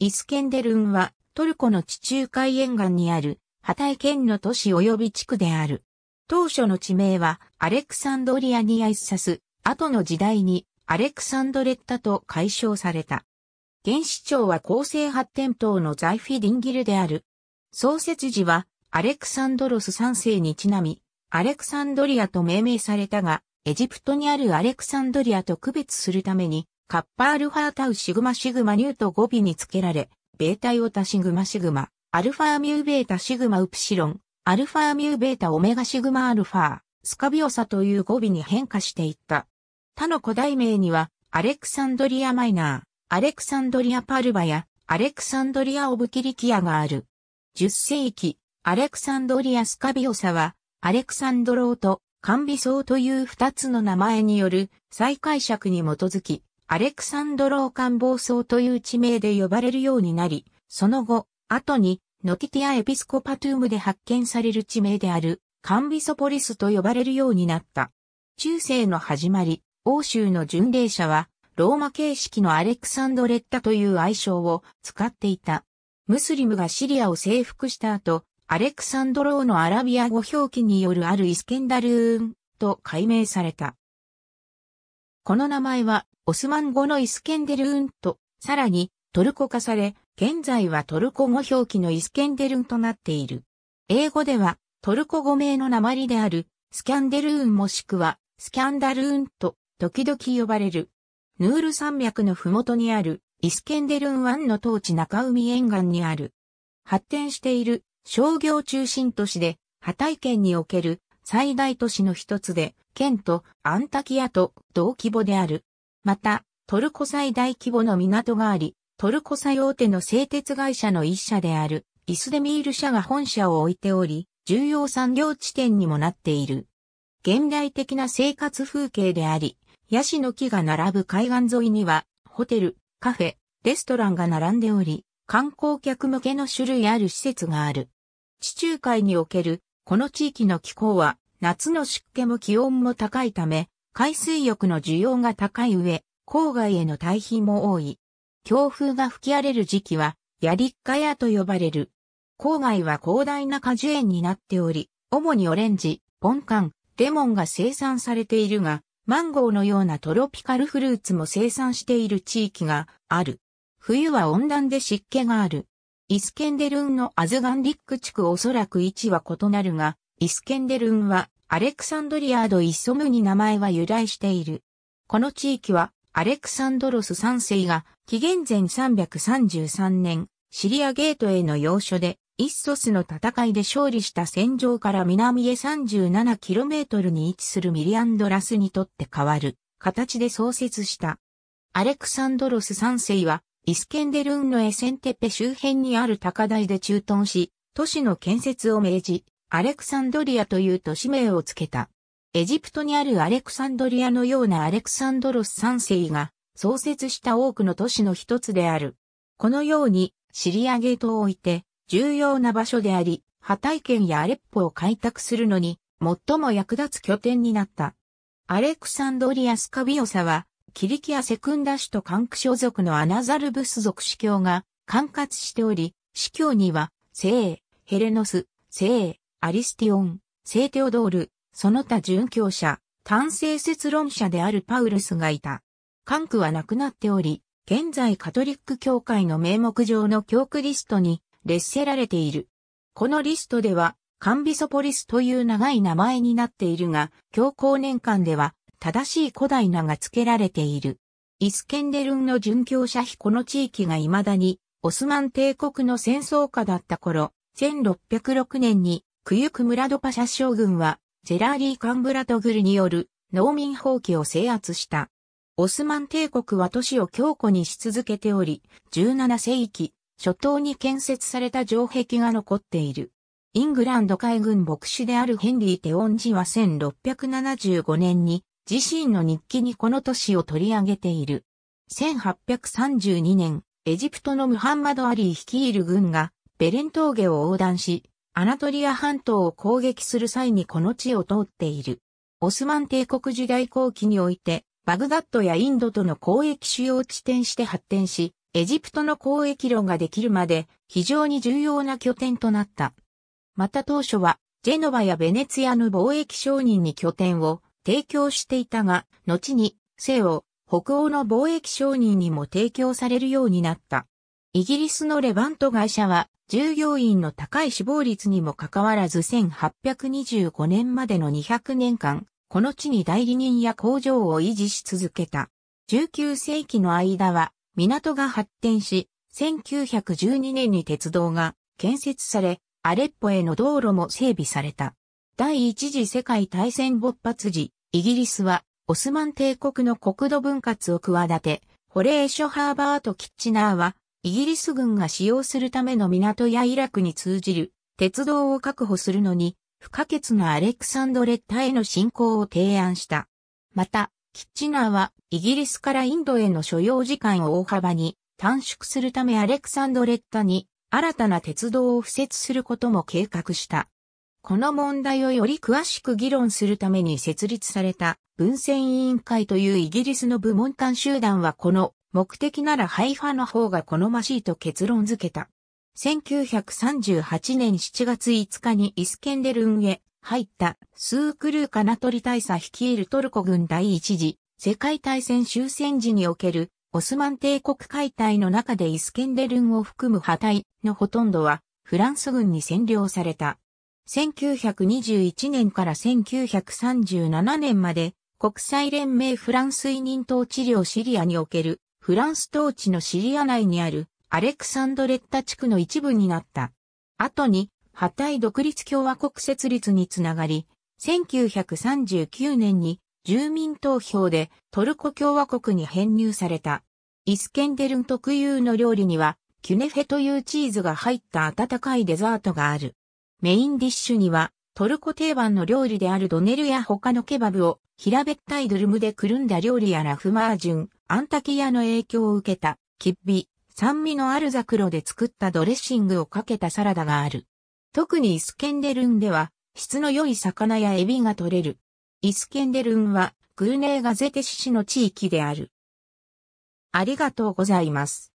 イスケンデルンはトルコの地中海沿岸にあるハタイ県の都市及び地区である。当初の地名はアレクサンドリアニアイサス、後の時代にアレクサンドレッタと解消された。現市長は構成発展党のザイフィディンギルである。創設時はアレクサンドロス3世にちなみ、アレクサンドリアと命名されたが、エジプトにあるアレクサンドリアと区別するために、カッパアルファタウシグマシグマニュート語尾につけられ、ベータイオタシグマシグマ、アルファミューベータシグマウプシロン、アルファミューベータオメガシグマアルファ、スカビオサという語尾に変化していった。他の古代名には、アレクサンドリアマイナー、アレクサンドリアパルバや、アレクサンドリア・オブキリキアがある。10世紀、アレクサンドリア・スカビオサは、アレクサンドローとカンビソウという二つの名前による再解釈に基づき、アレクサンドロー官暴走という地名で呼ばれるようになり、その後、後に、ノキティア・エピスコパトゥームで発見される地名である、カンビソポリスと呼ばれるようになった。中世の始まり、欧州の巡礼者は、ローマ形式のアレクサンドレッタという愛称を使っていた。ムスリムがシリアを征服した後、アレクサンドローのアラビア語表記によるあるイスケンダルーンと改名された。この名前はオスマン語のイスケンデルーンと、さらにトルコ化され、現在はトルコ語表記のイスケンデルンとなっている。英語ではトルコ語名のりであるスキャンデルーンもしくはスキャンダルーンと時々呼ばれる。ヌール山脈のふもとにあるイスケンデルン湾の当地中海沿岸にある。発展している商業中心都市で、ハタイ県における最大都市の一つで、県とアンタキアと同規模である。また、トルコ最大規模の港があり、トルコ最大手の製鉄会社の一社である、イスデミール社が本社を置いており、重要産業地点にもなっている。現代的な生活風景であり、ヤシの木が並ぶ海岸沿いには、ホテル、カフェ、レストランが並んでおり、観光客向けの種類ある施設がある。地中海における、この地域の気候は、夏の湿気も気温も高いため、海水浴の需要が高い上、郊外への退避も多い。強風が吹き荒れる時期は、ヤリッカヤと呼ばれる。郊外は広大な果樹園になっており、主にオレンジ、ポンカン、レモンが生産されているが、マンゴーのようなトロピカルフルーツも生産している地域がある。冬は温暖で湿気がある。イスケンデルンのアズガンリック地区おそらく位置は異なるが、イスケンデルンはアレクサンドリアード・イッソムに名前は由来している。この地域は、アレクサンドロス3世が、紀元前333年、シリアゲートへの要所で、イッソスの戦いで勝利した戦場から南へ 37km に位置するミリアンドラスにとって変わる形で創設した。アレクサンドロス3世はイスケンデルンのエセンテペ周辺にある高台で駐屯し、都市の建設を命じ、アレクサンドリアという都市名を付けた。エジプトにあるアレクサンドリアのようなアレクサンドロス三世が創設した多くの都市の一つである。このようにシリアゲートを置いて重要な場所であり、ハタイ県やアレッポを開拓するのに最も役立つ拠点になった。アレクサンドリアスカビオサは、キリキアセクンダ氏とカンク所属のアナザルブス族司教が管轄しており、司教には、聖、ヘレノス、聖、アリスティオン、聖テオドール、その他殉教者、単性説論者であるパウルスがいた。カンクは亡くなっており、現在カトリック教会の名目上の教区リストに列せられている。このリストでは、カンビソポリスという長い名前になっているが、教皇年間では正しい古代名が付けられている。イスケンデルンの殉教者碑この地域が未だにオスマン帝国の戦争下だった頃、1606年にクユクムラドパシャ将軍は、ジェラーリー・カンブラトグルによる農民放棄を制圧した。オスマン帝国は都市を強固にし続けており、17世紀、初頭に建設された城壁が残っている。イングランド海軍牧師であるヘンリー・テオンジは1675年に自身の日記にこの都市を取り上げている。1832年、エジプトのムハンマド・アリー率いる軍がベレン峠を横断し、アナトリア半島を攻撃する際にこの地を通っている。オスマン帝国時代後期において、バグダッドやインドとの交易主要地点して発展し、エジプトの交易路ができるまで非常に重要な拠点となった。また当初は、ジェノバやベネツィアの貿易商人に拠点を提供していたが、後に西欧、北欧の貿易商人にも提供されるようになった。イギリスのレバント会社は従業員の高い死亡率にもかかわらず1825年までの200年間、この地に代理人や工場を維持し続けた。19世紀の間は港が発展し、1912年に鉄道が建設され、アレッポへの道路も整備された。第一次世界大戦勃発時、イギリスはオスマン帝国の国土分割を企て、ホレーショ・ハーバート・キッチナーはイギリス軍が使用するための港やイラクに通じる鉄道を確保するのに不可欠なアレクサンドレッタへの侵攻を提案した。また、キッチナーはイギリスからインドへの所要時間を大幅に短縮するためアレクサンドレッタに新たな鉄道を敷設することも計画した。この問題をより詳しく議論するために設立された文献委員会というイギリスの部門間集団はこの目的ならハイファの方が好ましいと結論付けた。1938年7月5日にイスケンデルンへ入ったスークルーカナトリ大佐率いるトルコ軍第一次世界大戦終戦時におけるオスマン帝国解体の中でイスケンデルンを含む破隊のほとんどはフランス軍に占領された。1921年から1937年まで国際連盟フランス委任統治領シリアにおけるフランス統治のシリア内にあるアレクサンドレッタ地区の一部になった。後に、ハタイ独立共和国設立につながり、1939年に住民投票でトルコ共和国に編入された。イスケンデルン特有の料理には、キュネフェというチーズが入った温かいデザートがある。メインディッシュには、トルコ定番の料理であるドネルや他のケバブを平べったいドルムでくるんだ料理やラフマージュン、アンタキヤの影響を受けた、キッビ、酸味のあるザクロで作ったドレッシングをかけたサラダがある。特にイスケンデルンでは、質の良い魚やエビが取れる。イスケンデルンは、グルネーガゼテシシの地域である。ありがとうございます。